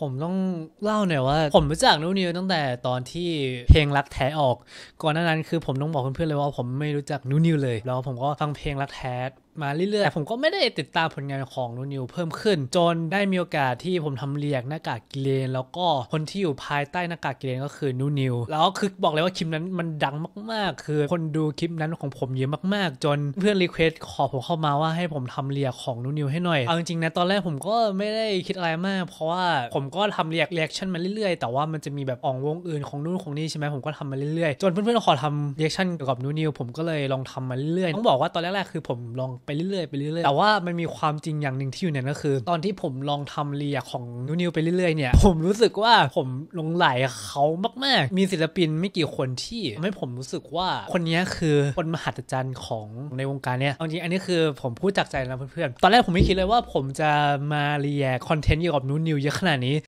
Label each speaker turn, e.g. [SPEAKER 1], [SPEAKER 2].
[SPEAKER 1] ผมต้องเล่าหน่อยว่าผมรู้จักนุ่นิวตั้งแต่ตอนที่เพลงรักแท้ออก ก่อนหน้านั้นคือผมต้องบอกเพื่อนๆเลยว่าผมไม่รู้จักนุ่นนิวเลย แล้วผมก็ฟังเพลงรักแท้มาเรื่อยๆแต่ผมก็ไม่ได้ติดตามผลงานของนูนิวเพิ่มขึ้น จนได้มีโอกาสที่ผมทำเรียกหน้ากากกิเลนแล้วก็คนที่อยู่ภายใต้หน้ากากกิเลนก็คือนูนิวแล้วคือบอกเลยว่าคลิปนั้นมันดังมากๆ คือคนดูคลิปนั้นของผมเยอะมากๆ จนเพื่อนรีเควสขอผมเข้ามาว่าให้ผมทำเรียกของนูนิวให้หน่อยเอาจริงๆนะตอนแรกผมก็ไม่ได้คิดอะไรมาก เพราะว่าผมก็ทำเรียกเรียกชั่นมาเรื่อยๆ แต่ว่ามันจะมีแบบอ่องวงอื่นของนู่นของนี่ใช่ไหมผมก็ทำมาเรื่อยๆจนเพื่อนๆขอทำเรียกชั่นเกี่ยวกับนูนิวผมก็เลยลองทำมาเรื่อยๆต้องบอกว่าตอนแรกๆคือผมลองไปเรื่อยๆ ไปเรื่อยๆ แต่ว่ามันมีความจริงอย่างหนึ่งที่อยู่ในนั้นก็คือ ตอนที่ผมลองทำเรียของนวนิวไปเรื่อยๆเนี่ยผมรู้สึกว่าผมลงไหลเขามากๆ มีศิลปินไม่กี่คนที่ทำให้ผมรู้สึกว่าคนนี้คือคนมหัศจรรย์ของในวงการเนี่ยจริงอันนี้คือผมพูดจากใจนะเพื่อนๆตอนแรกผมไม่คิดเลยว่าผมจะมาเรียคอนเทนต์เกี่ยวกับนูนิวเยอะขนาดนี้